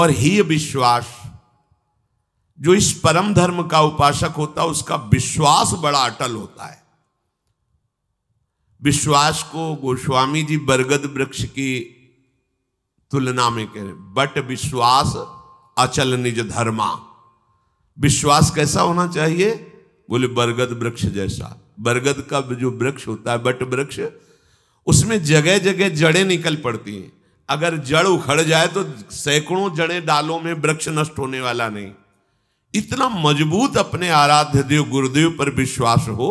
और ही विश्वास जो इस परम धर्म का उपासक होता है उसका विश्वास बड़ा अटल होता है विश्वास को गोस्वामी जी बरगद वृक्ष की तुलना में कह रहे बट विश्वास अचल निज धर्मा विश्वास कैसा होना चाहिए बोले बरगद वृक्ष जैसा बरगद का जो वृक्ष होता है बट वृक्ष उसमें जगह जगह जड़ें निकल पड़ती हैं अगर जड़ उखड़ जाए तो सैकड़ों जड़े डालों में वृक्ष नष्ट होने वाला नहीं इतना मजबूत अपने आराध्य देव गुरुदेव पर विश्वास हो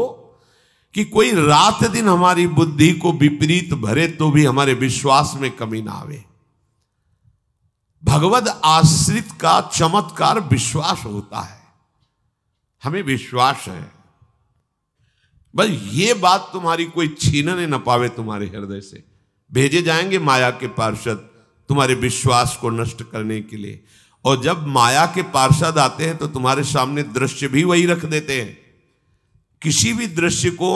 कि कोई रात दिन हमारी बुद्धि को विपरीत भरे तो भी हमारे विश्वास में कमी ना आवे भगवत आश्रित का चमत्कार विश्वास होता है हमें विश्वास है बस ये बात तुम्हारी कोई छीनने ना पावे तुम्हारे हृदय से भेजे जाएंगे माया के पार्षद तुम्हारे विश्वास को नष्ट करने के लिए और जब माया के पार्षद आते हैं तो तुम्हारे सामने दृश्य भी वही रख देते हैं किसी भी दृश्य को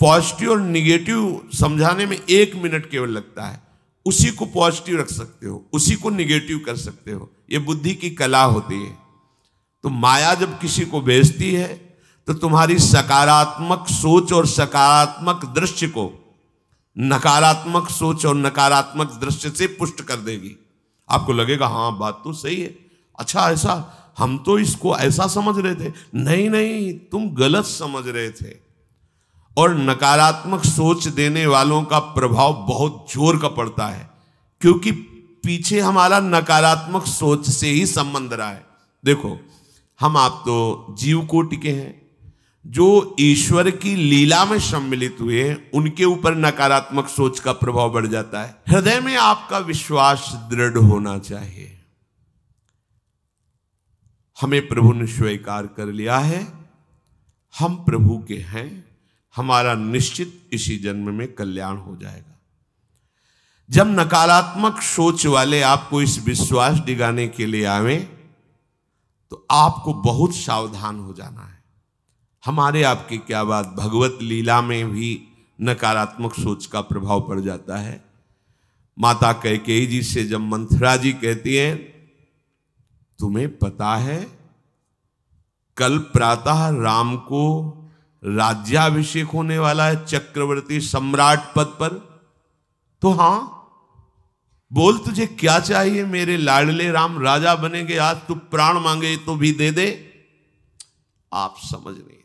पॉजिटिव और निगेटिव समझाने में एक मिनट केवल लगता है उसी को पॉजिटिव रख सकते हो उसी को निगेटिव कर सकते हो ये बुद्धि की कला होती है तो माया जब किसी को भेजती है तो तुम्हारी सकारात्मक सोच और सकारात्मक दृश्य को नकारात्मक सोच और नकारात्मक दृश्य से पुष्ट कर देगी आपको लगेगा हाँ बात तो सही है अच्छा ऐसा हम तो इसको ऐसा समझ रहे थे नहीं नहीं तुम गलत समझ रहे थे और नकारात्मक सोच देने वालों का प्रभाव बहुत जोर का पड़ता है क्योंकि पीछे हमारा नकारात्मक सोच से ही संबंध रहा है देखो हम आप तो जीव कोटि के हैं जो ईश्वर की लीला में सम्मिलित हुए हैं उनके ऊपर नकारात्मक सोच का प्रभाव बढ़ जाता है हृदय में आपका विश्वास दृढ़ होना चाहिए हमें प्रभु ने स्वीकार कर लिया है हम प्रभु के हैं हमारा निश्चित इसी जन्म में कल्याण हो जाएगा जब नकारात्मक सोच वाले आपको इस विश्वास डिगाने के लिए आवे तो आपको बहुत सावधान हो जाना है हमारे आपकी क्या बात भगवत लीला में भी नकारात्मक सोच का प्रभाव पड़ जाता है माता कैके जी से जब मंथरा जी कहती हैं तुम्हें पता है कल प्रातः राम को राज्याभिषेक होने वाला है चक्रवर्ती सम्राट पद पर तो हां बोल तुझे क्या चाहिए मेरे लाडले राम राजा बनेंगे आज तू प्राण मांगे तो भी दे दे आप समझ नहीं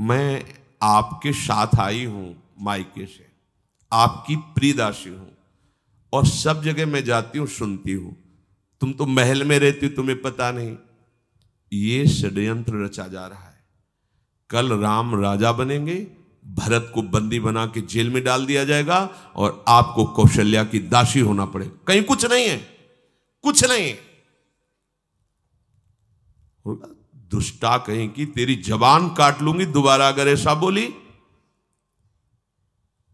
मैं आपके साथ आई हूं मायके से आपकी प्रियदासी हूं और सब जगह मैं जाती हूं सुनती हूं तुम तो महल में रहती हो तुम्हें पता नहीं ये षड्यंत्र रचा जा रहा है कल राम राजा बनेंगे भरत को बंदी बना के जेल में डाल दिया जाएगा और आपको कौशल्या की दासी होना पड़ेगा कहीं कुछ नहीं है कुछ नहीं होगा दुष्टा कहीं कि तेरी जबान काट लूंगी दोबारा अगर ऐसा बोली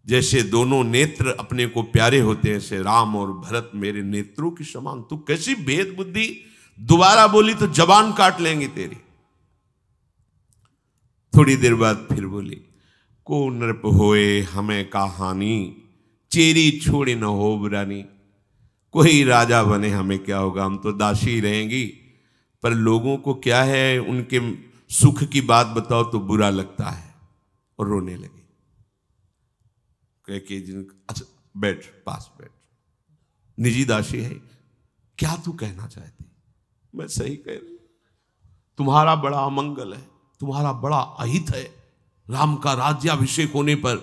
जैसे दोनों नेत्र अपने को प्यारे होते हैं ऐसे राम और भरत मेरे नेत्रों की समान तू कैसी भेद बुद्धि दोबारा बोली तो जबान काट लेंगे तेरी थोड़ी देर बाद फिर बोली को नृप होए हमें कहानी चेरी छोड़े न हो बुरानी कोई राजा बने हमें क्या होगा हम तो दासी रहेंगी पर लोगों को क्या है उनके सुख की बात बताओ तो बुरा लगता है और रोने लगे कह के जिन अच्छा बैठ पास बैठ निजी दासी है क्या तू कहना चाहती मैं सही कह रही तुम्हारा बड़ा अमंगल है तुम्हारा बड़ा अहित है राम का राज्याभिषेक होने पर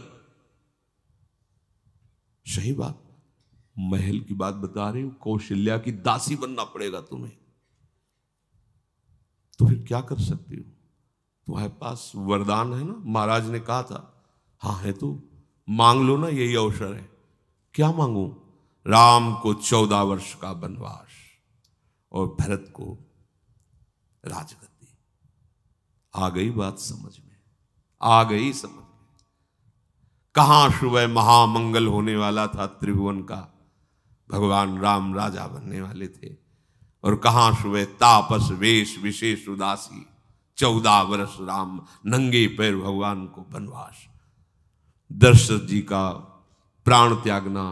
सही बात महल की बात बता रही हूं कौशल्या की दासी बनना पड़ेगा तुम्हें तो फिर क्या कर सकती हो तुम्हारे पास वरदान है ना महाराज ने कहा था हाँ है तो मांग लो ना यही अवसर है क्या मांगू राम को चौदह वर्ष का वनवास और भरत को राजगद्दी आ गई बात समझ में आ गई समझ में कहा सुबह महामंगल होने वाला था त्रिभुवन का भगवान राम राजा बनने वाले थे और कहा सुबह तापस वेश विशेष उदासी चौदह वर्ष राम नंगे पैर भगवान को बनवास दशरथ जी का प्राण त्यागना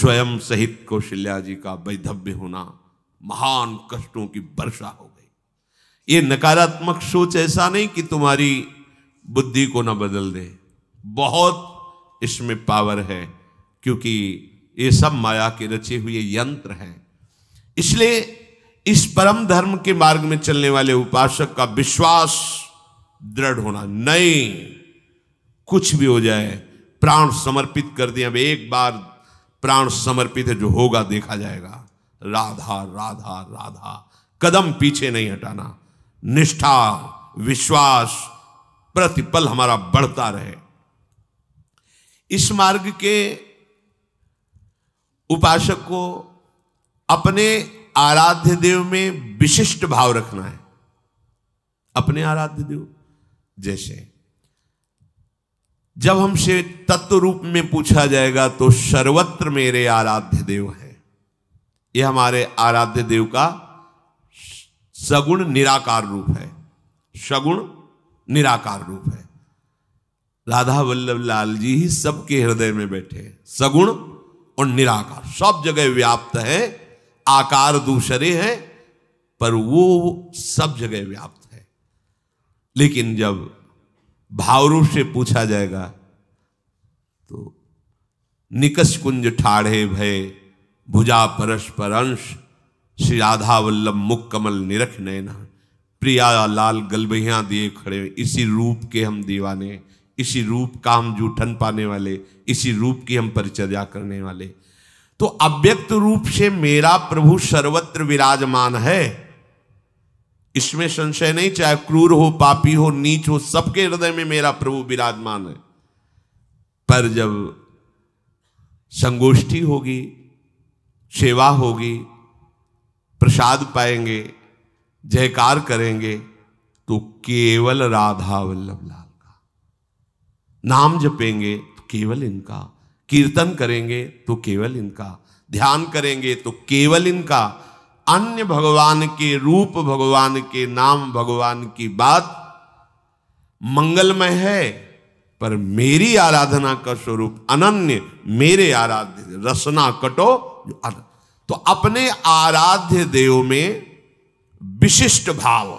स्वयं सहित कौशल्या जी का वैधव्य होना महान कष्टों की वर्षा हो गई ये नकारात्मक सोच ऐसा नहीं कि तुम्हारी बुद्धि को ना बदल दे बहुत इसमें पावर है क्योंकि ये सब माया के रचे हुए यंत्र हैं इसलिए इस परम धर्म के मार्ग में चलने वाले उपासक का विश्वास दृढ़ होना नहीं कुछ भी हो जाए प्राण समर्पित कर दिया अब एक बार प्राण समर्पित है जो होगा देखा जाएगा राधा राधा राधा कदम पीछे नहीं हटाना निष्ठा विश्वास प्रतिपल हमारा बढ़ता रहे इस मार्ग के उपासक को अपने आराध्य देव में विशिष्ट भाव रखना है अपने आराध्य देव जैसे जब हमसे तत्व रूप में पूछा जाएगा तो सर्वत्र मेरे आराध्य देव है यह हमारे आराध्य देव का सगुण निराकार रूप है सगुण निराकार रूप है राधा वल्लभ लाल जी ही सबके हृदय में बैठे सगुण और निराकार सब जगह व्याप्त है आकार दूसरे हैं पर वो सब जगह व्याप्त है लेकिन जब रूप से पूछा जाएगा तो निकस कुंज ठाढ़े भय भुजा परस्पर अंश श्री राधा वल्लभ मुख कमल निरख नैना प्रिया लाल गलबहिया दिए खड़े इसी रूप के हम दीवाने इसी रूप का हम जूठन पाने वाले इसी रूप की हम परिचर्या करने वाले तो अव्यक्त रूप से मेरा प्रभु सर्वत्र विराजमान है इसमें संशय नहीं चाहे क्रूर हो पापी हो नीच हो सबके हृदय में मेरा प्रभु विराजमान है पर जब संगोष्ठी होगी सेवा होगी प्रसाद पाएंगे जयकार करेंगे तो केवल राधा वल्लभ लाल का नाम जपेंगे तो केवल इनका कीर्तन करेंगे तो केवल इनका ध्यान करेंगे तो केवल इनका अन्य भगवान के रूप भगवान के नाम भगवान की बात मंगलमय है पर मेरी आराधना का स्वरूप अनन्य मेरे आराध्य रसना कटो तो अपने आराध्य देव में विशिष्ट भाव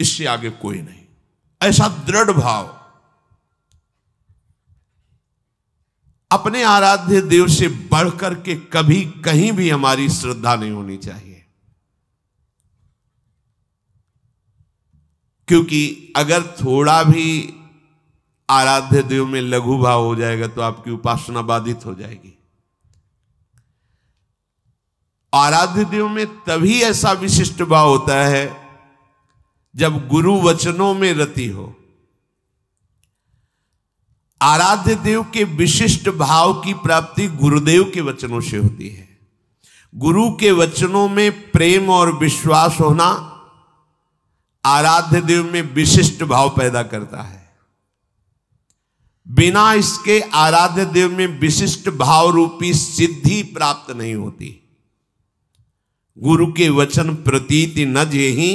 इससे आगे कोई नहीं ऐसा दृढ़ भाव अपने आराध्य देव से बढ़कर के कभी कहीं भी हमारी श्रद्धा नहीं होनी चाहिए क्योंकि अगर थोड़ा भी आराध्य देव में लघु भाव हो जाएगा तो आपकी उपासना बाधित हो जाएगी आराध्य देव में तभी ऐसा विशिष्ट भाव होता है जब गुरु वचनों में रति हो आराध्य देव के विशिष्ट भाव की प्राप्ति गुरुदेव के वचनों से होती है गुरु के वचनों में प्रेम और विश्वास होना आराध्य देव में विशिष्ट भाव पैदा करता है बिना इसके आराध्य देव में विशिष्ट भाव रूपी सिद्धि प्राप्त नहीं होती गुरु के वचन प्रतीति न ही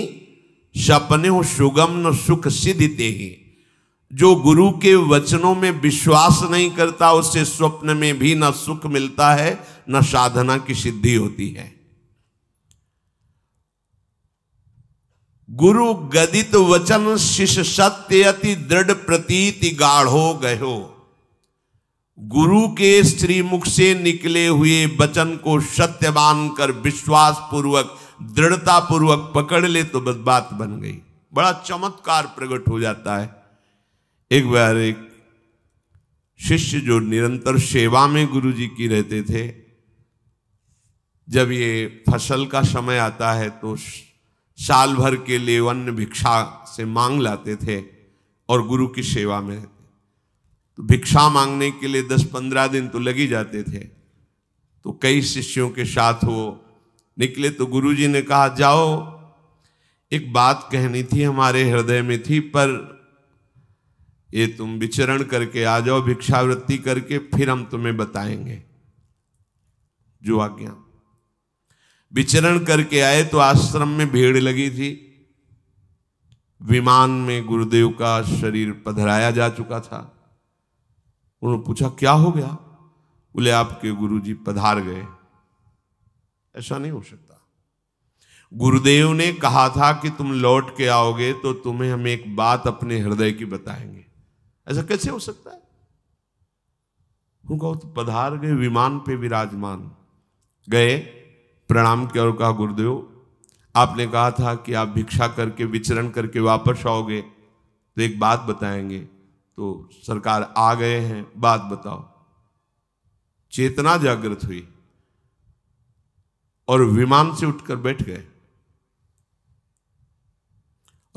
सपने सुगम न सुख सिद्धि ही जो गुरु के वचनों में विश्वास नहीं करता उससे स्वप्न में भी न सुख मिलता है न साधना की सिद्धि होती है गुरु गदित वचन शिष्य सत्य अति दृढ़ प्रतीति गाढ़ो गयो गुरु के श्रीमुख से निकले हुए वचन को सत्य मानकर विश्वास पूर्वक दृढ़ता पूर्वक पकड़ ले तो बात बन गई बड़ा चमत्कार प्रकट हो जाता है एक बार एक शिष्य जो निरंतर सेवा में गुरु जी की रहते थे जब ये फसल का समय आता है तो साल भर के लिए अन्न भिक्षा से मांग लाते थे और गुरु की सेवा में रहते तो भिक्षा मांगने के लिए दस पंद्रह दिन तो लग ही जाते थे तो कई शिष्यों के साथ वो निकले तो गुरु जी ने कहा जाओ एक बात कहनी थी हमारे हृदय में थी पर ये तुम विचरण करके आ जाओ भिक्षावृत्ति करके फिर हम तुम्हें बताएंगे जो आज्ञा विचरण करके आए तो आश्रम में भीड़ लगी थी विमान में गुरुदेव का शरीर पधराया जा चुका था उन्होंने पूछा क्या हो गया बोले आपके गुरुजी पधार गए ऐसा नहीं हो सकता गुरुदेव ने कहा था कि तुम लौट के आओगे तो तुम्हें हम एक बात अपने हृदय की बताएंगे ऐसा कैसे हो सकता है तो पधार गए विमान पे विराजमान गए प्रणाम किया और कहा गुरुदेव आपने कहा था कि आप भिक्षा करके विचरण करके वापस आओगे तो एक बात बताएंगे तो सरकार आ गए हैं बात बताओ चेतना जागृत हुई और विमान से उठकर बैठ गए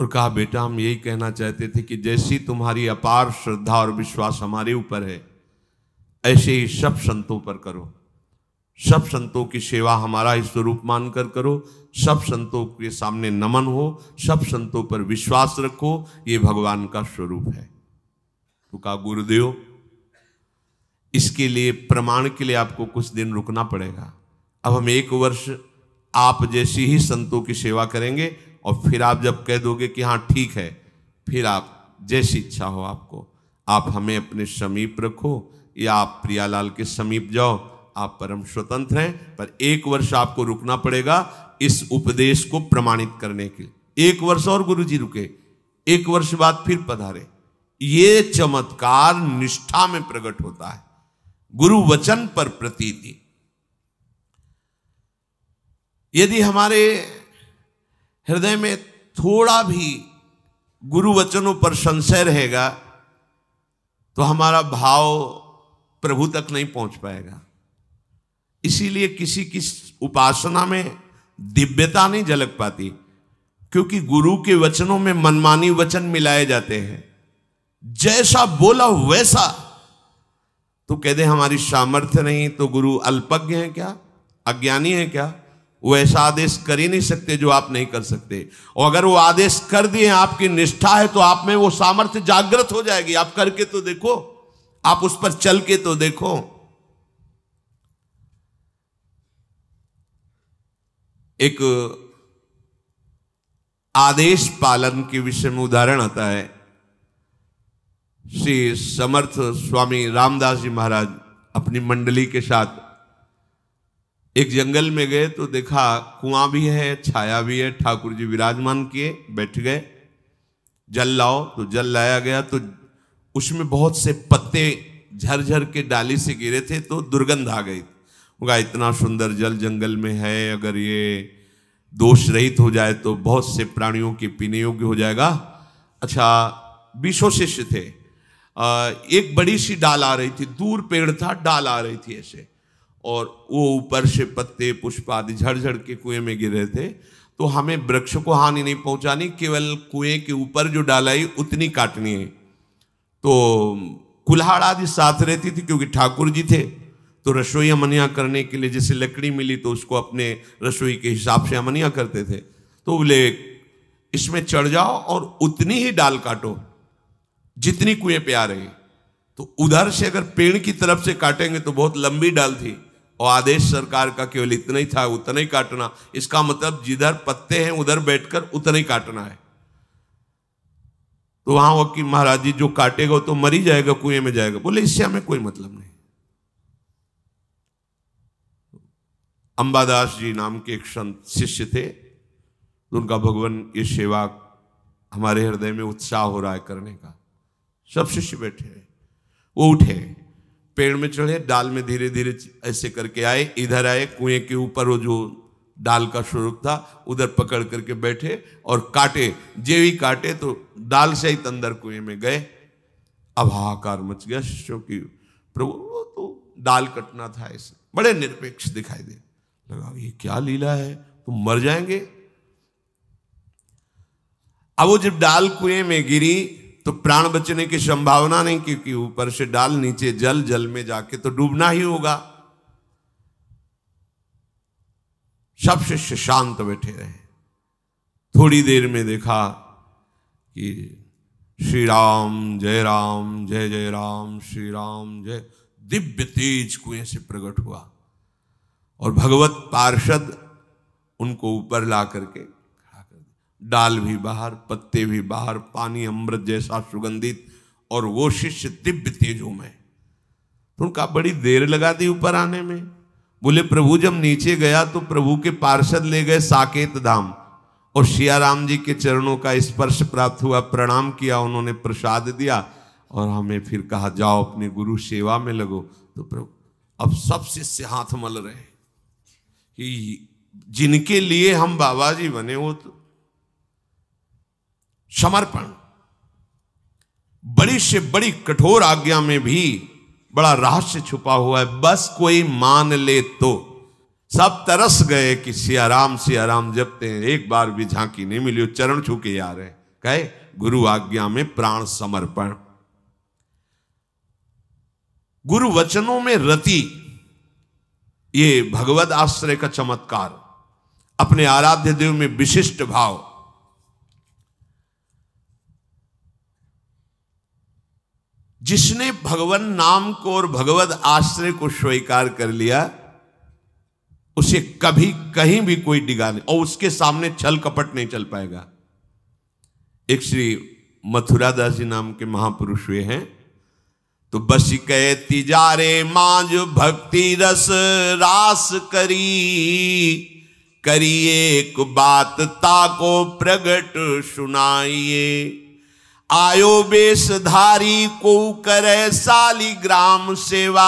और कहा बेटा हम यही कहना चाहते थे कि जैसी तुम्हारी अपार श्रद्धा और विश्वास हमारे ऊपर है ऐसे ही सब संतों पर करो सब संतों की सेवा हमारा ही स्वरूप मानकर करो सब संतों के सामने नमन हो सब संतों पर विश्वास रखो ये भगवान का स्वरूप है तो कहा गुरुदेव इसके लिए प्रमाण के लिए आपको कुछ दिन रुकना पड़ेगा अब हम एक वर्ष आप जैसी ही संतों की सेवा करेंगे और फिर आप जब कह दोगे कि हाँ ठीक है फिर आप जैसी इच्छा हो आपको आप हमें अपने समीप रखो या आप प्रियालाल के समीप जाओ आप परम स्वतंत्र हैं पर एक वर्ष आपको रुकना पड़ेगा इस उपदेश को प्रमाणित करने के लिए एक वर्ष और गुरु जी रुके एक वर्ष बाद फिर पधारे ये चमत्कार निष्ठा में प्रकट होता है गुरु वचन पर प्रतीति यदि हमारे हृदय में थोड़ा भी गुरु वचनों पर संशय रहेगा तो हमारा भाव प्रभु तक नहीं पहुंच पाएगा इसीलिए किसी की उपासना में दिव्यता नहीं झलक पाती क्योंकि गुरु के वचनों में मनमानी वचन मिलाए जाते हैं जैसा बोला वैसा तो कह दे हमारी सामर्थ्य नहीं तो गुरु अल्पज्ञ है क्या अज्ञानी है क्या वो ऐसा आदेश कर ही नहीं सकते जो आप नहीं कर सकते और अगर वो आदेश कर दिए आपकी निष्ठा है तो आप में वो सामर्थ्य जागृत हो जाएगी आप करके तो देखो आप उस पर चल के तो देखो एक आदेश पालन के विषय में उदाहरण आता है श्री समर्थ स्वामी रामदास जी महाराज अपनी मंडली के साथ एक जंगल में गए तो देखा कुआं भी है छाया भी है ठाकुर जी विराजमान किए बैठ गए जल लाओ तो जल लाया गया तो उसमें बहुत से पत्ते झरझर के डाली से गिरे थे तो दुर्गंध आ गई होगा इतना सुंदर जल जंगल में है अगर ये दोष रहित हो जाए तो बहुत से प्राणियों के पीने योग्य हो जाएगा अच्छा विशो शिष्य थे एक बड़ी सी डाल आ रही थी दूर पेड़ था डाल आ रही थी ऐसे और वो ऊपर से पत्ते पुष्प आदि झड़झड़ के कुएं में गिर रहे थे तो हमें वृक्ष को हानि नहीं पहुंचानी केवल कुएं के ऊपर जो डालाई उतनी काटनी है तो कुल्हाड़ आदि साथ रहती थी क्योंकि ठाकुर जी थे तो रसोई अमनिया करने के लिए जैसे लकड़ी मिली तो उसको अपने रसोई के हिसाब से अमनिया करते थे तो बोले इसमें चढ़ जाओ और उतनी ही डाल काटो जितनी कुएं पे आ रही तो उधर से अगर पेड़ की तरफ से काटेंगे तो बहुत लंबी डाल थी और आदेश सरकार का केवल इतना ही था उतना ही काटना इसका मतलब जिधर पत्ते हैं उधर बैठकर उतना ही काटना है तो वहां वकील महाराज जी जो काटेगा तो मरी जाएगा कुएं में जाएगा बोले इससे हमें कोई मतलब नहीं अंबादास जी नाम के एक संत शिष्य थे उनका भगवान ये सेवा हमारे हृदय में उत्साह हो रहा है करने का सब शिष्य बैठे वो उठे पेड़ में चढ़े डाल में धीरे धीरे ऐसे करके आए इधर आए कुएं के ऊपर वो जो डाल का स्वरूप था उधर पकड़ करके बैठे और काटे जे भी काटे तो डाल से ही अंदर कुएं में गए अब हाहाकार मच गया शिष्यों की प्रभु वो तो डाल कटना था ऐसे बड़े निरपेक्ष दिखाई दे लगा ये क्या लीला है तुम मर जाएंगे अब वो जब डाल कुएं में गिरी तो प्राण बचने की संभावना नहीं क्योंकि ऊपर से डाल नीचे जल जल में जाके तो डूबना ही होगा सब शिष्य शांत बैठे रहे थोड़ी देर में देखा कि श्री राम जय राम जय जय राम श्री राम जय दिव्य तेज कुएं से प्रकट हुआ और भगवत पार्षद उनको ऊपर ला करके डाल भी बाहर पत्ते भी बाहर पानी अमृत जैसा सुगंधित और वो शिष्य दिव्य तेजो में तो उनका बड़ी देर लगा दी ऊपर आने में बोले प्रभु जब नीचे गया तो प्रभु के पार्षद ले गए साकेत धाम और शियाराम जी के चरणों का स्पर्श प्राप्त हुआ प्रणाम किया उन्होंने प्रसाद दिया और हमें फिर कहा जाओ अपने गुरु सेवा में लगो तो प्रभु अब सब शिष्य हाथ मल रहे कि जिनके लिए हम बाबा जी बने वो तो समर्पण बड़ी से बड़ी कठोर आज्ञा में भी बड़ा रहस्य छुपा हुआ है बस कोई मान ले तो सब तरस गए कि सियाराम सियाराम जपते हैं एक बार भी झांकी नहीं मिली चरण छू के आ रहे कहे गुरु आज्ञा में प्राण समर्पण गुरु वचनों में रति ये भगवत आश्रय का चमत्कार अपने आराध्य देव में विशिष्ट भाव जिसने भगवान नाम को और भगवत आश्रय को स्वीकार कर लिया उसे कभी कहीं भी कोई डिगा नहीं और उसके सामने छल कपट नहीं चल पाएगा एक श्री मथुरा दास जी नाम के महापुरुष हुए हैं तो बसिके तिजारे माज भक्ति रस रास करी करिए एक बात ताको प्रगट सुनाइए आयो बेशधारी को करे ग्राम सेवा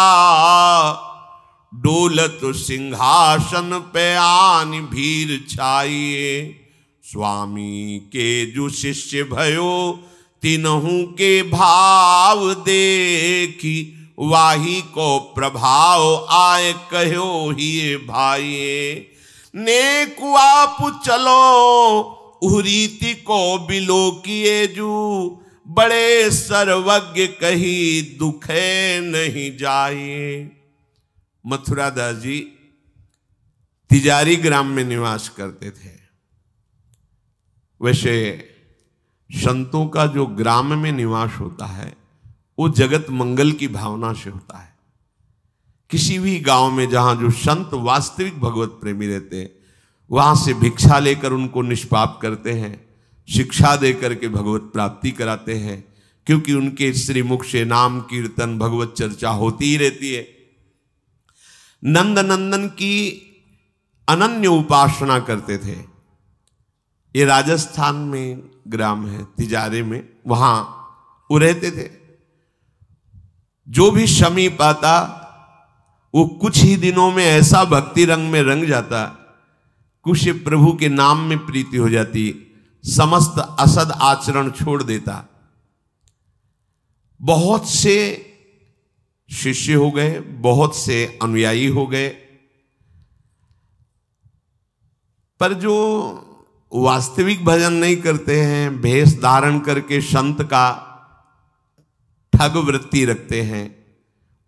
डोलत सिंहासन पे आन भीर छाइए स्वामी के जो शिष्य भयो तिन्हू के भाव देखी वाही को प्रभाव आय कहो ही नेकुआ नेकुआप चलो उहरीति को किए जू बड़े सर्वज्ञ कही दुखे नहीं जाए मथुरा दास जी तिजारी ग्राम में निवास करते थे वैसे संतों का जो ग्राम में निवास होता है वो जगत मंगल की भावना से होता है किसी भी गांव में जहां जो संत वास्तविक भगवत प्रेमी रहते हैं वहां से भिक्षा लेकर उनको निष्पाप करते हैं शिक्षा देकर के भगवत प्राप्ति कराते हैं क्योंकि उनके श्रीमुख से नाम कीर्तन भगवत चर्चा होती ही रहती है नंद नंदन की अनन्य उपासना करते थे ये राजस्थान में ग्राम है तिजारे में वहां वो रहते थे जो भी शमी पाता वो कुछ ही दिनों में ऐसा भक्ति रंग में रंग जाता कुश प्रभु के नाम में प्रीति हो जाती समस्त असद आचरण छोड़ देता बहुत से शिष्य हो गए बहुत से अनुयायी हो गए पर जो वास्तविक भजन नहीं करते हैं भेष धारण करके संत का ठग वृत्ति रखते हैं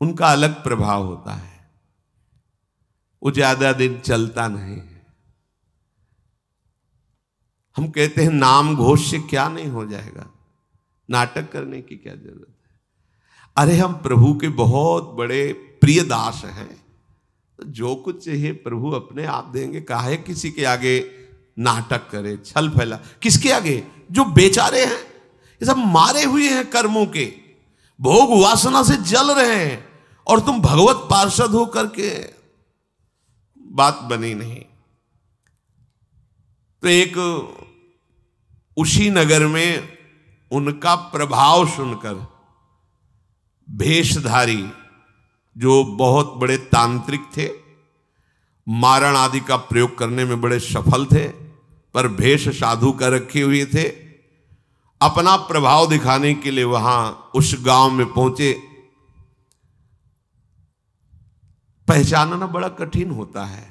उनका अलग प्रभाव होता है वो ज्यादा दिन चलता नहीं है हम कहते हैं नाम घोष से क्या नहीं हो जाएगा नाटक करने की क्या जरूरत है अरे हम प्रभु के बहुत बड़े प्रिय दास हैं तो जो कुछ चाहिए प्रभु अपने आप देंगे काहे किसी के आगे नाटक करे छल फैला किसके आगे जो बेचारे हैं ये सब मारे हुए हैं कर्मों के भोग वासना से जल रहे हैं और तुम भगवत पार्षद हो करके बात बनी नहीं तो एक उसी नगर में उनका प्रभाव सुनकर भेषधारी जो बहुत बड़े तांत्रिक थे मारण आदि का प्रयोग करने में बड़े सफल थे पर भेष साधु कर रखे हुए थे अपना प्रभाव दिखाने के लिए वहां उस गांव में पहुंचे पहचानना बड़ा कठिन होता है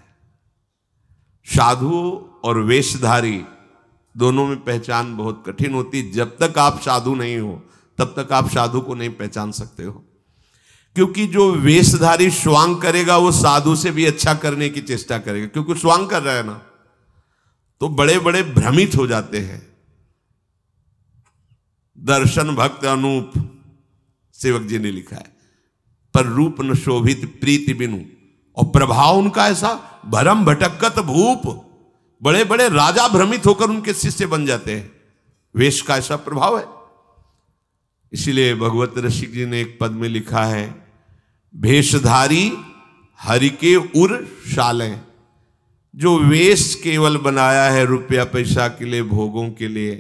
साधु और वेशधारी दोनों में पहचान बहुत कठिन होती जब तक आप साधु नहीं हो तब तक आप साधु को नहीं पहचान सकते हो क्योंकि जो वेशधारी स्वांग करेगा वो साधु से भी अच्छा करने की चेष्टा करेगा क्योंकि स्वांग कर रहा है ना तो बड़े बड़े भ्रमित हो जाते हैं दर्शन भक्त अनूप सेवक जी ने लिखा है पर रूप न शोभित प्रीति बिनु और प्रभाव उनका ऐसा भरम भटकत भूप बड़े बड़े राजा भ्रमित होकर उनके शिष्य बन जाते हैं वेश का ऐसा प्रभाव है इसीलिए भगवत ऋषिक जी ने एक पद में लिखा है भेषधारी हरि के उर शाले जो वेश केवल बनाया है रुपया पैसा के लिए भोगों के लिए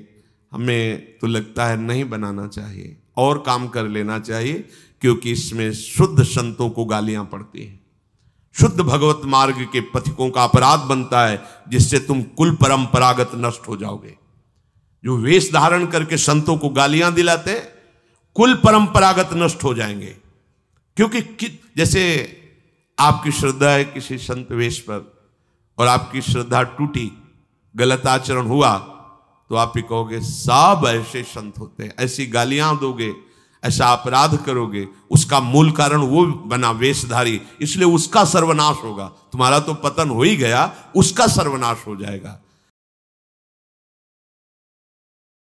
हमें तो लगता है नहीं बनाना चाहिए और काम कर लेना चाहिए क्योंकि इसमें शुद्ध संतों को गालियां पड़ती हैं शुद्ध भगवत मार्ग के पथिकों का अपराध बनता है जिससे तुम कुल परंपरागत नष्ट हो जाओगे जो वेश धारण करके संतों को गालियां दिलाते हैं कुल परंपरागत नष्ट हो जाएंगे क्योंकि जैसे आपकी श्रद्धा है किसी संत वेश पर और आपकी श्रद्धा टूटी गलत आचरण हुआ तो आप ही कहोगे सब ऐसे संत होते हैं ऐसी गालियां दोगे ऐसा अपराध करोगे उसका मूल कारण वो बना वेशधारी इसलिए उसका सर्वनाश होगा तुम्हारा तो पतन हो ही गया उसका सर्वनाश हो जाएगा